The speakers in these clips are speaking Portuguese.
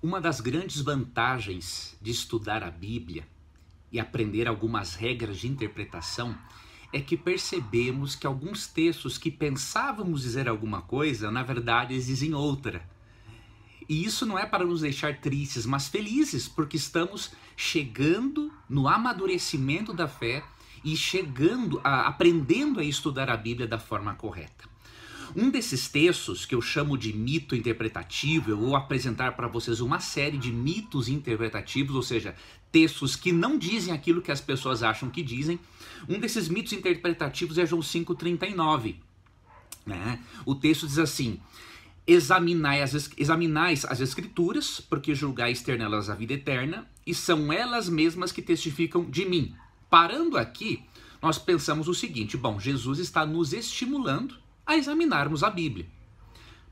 Uma das grandes vantagens de estudar a Bíblia e aprender algumas regras de interpretação é que percebemos que alguns textos que pensávamos dizer alguma coisa, na verdade, eles dizem outra. E isso não é para nos deixar tristes, mas felizes, porque estamos chegando no amadurecimento da fé e chegando a, aprendendo a estudar a Bíblia da forma correta. Um desses textos que eu chamo de mito interpretativo, eu vou apresentar para vocês uma série de mitos interpretativos, ou seja, textos que não dizem aquilo que as pessoas acham que dizem. Um desses mitos interpretativos é João 5,39. Né? O texto diz assim: examinai as, examinais as Escrituras, porque julgais ter nelas a vida eterna, e são elas mesmas que testificam de mim. Parando aqui, nós pensamos o seguinte: bom, Jesus está nos estimulando a examinarmos a Bíblia.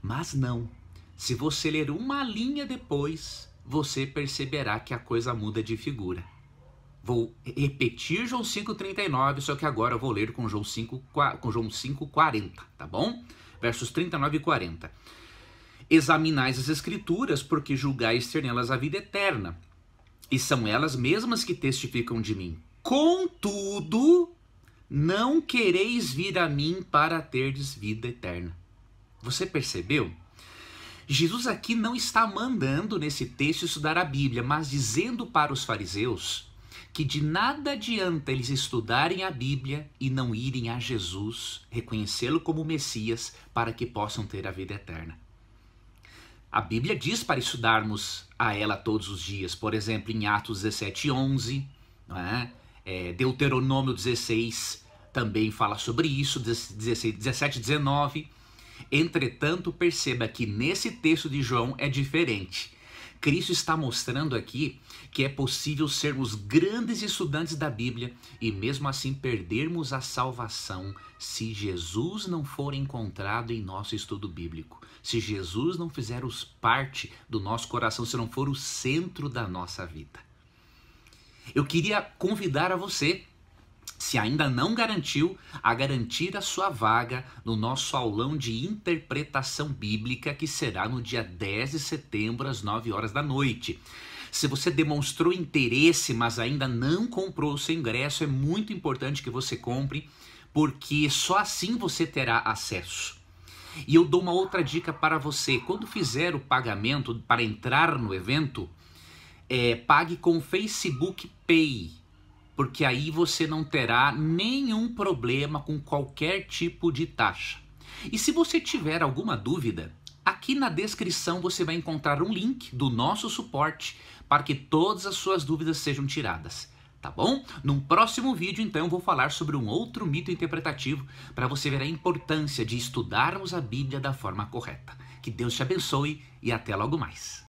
Mas não. Se você ler uma linha depois, você perceberá que a coisa muda de figura. Vou repetir João 5:39, só que agora eu vou ler com João 5 com João 5:40, tá bom? Versos 39 e 40. Examinais as escrituras, porque julgais ter nelas a vida eterna, e são elas mesmas que testificam de mim. Contudo, não quereis vir a mim para terdes vida eterna. Você percebeu? Jesus aqui não está mandando nesse texto estudar a Bíblia, mas dizendo para os fariseus que de nada adianta eles estudarem a Bíblia e não irem a Jesus, reconhecê-lo como Messias, para que possam ter a vida eterna. A Bíblia diz para estudarmos a ela todos os dias, por exemplo, em Atos 17, 11, não é? É, Deuteronômio 16 também fala sobre isso, 16, 17, 19. Entretanto, perceba que nesse texto de João é diferente. Cristo está mostrando aqui que é possível sermos grandes estudantes da Bíblia e mesmo assim perdermos a salvação se Jesus não for encontrado em nosso estudo bíblico, se Jesus não fizer parte do nosso coração, se não for o centro da nossa vida. Eu queria convidar a você, se ainda não garantiu, a garantir a sua vaga no nosso aulão de interpretação bíblica que será no dia 10 de setembro às 9 horas da noite. Se você demonstrou interesse, mas ainda não comprou o seu ingresso, é muito importante que você compre, porque só assim você terá acesso. E eu dou uma outra dica para você: quando fizer o pagamento para entrar no evento, é, pague com Facebook Pay, porque aí você não terá nenhum problema com qualquer tipo de taxa. E se você tiver alguma dúvida, aqui na descrição você vai encontrar um link do nosso suporte para que todas as suas dúvidas sejam tiradas. Tá bom? Num próximo vídeo, então, vou falar sobre um outro mito interpretativo para você ver a importância de estudarmos a Bíblia da forma correta. Que Deus te abençoe e até logo mais.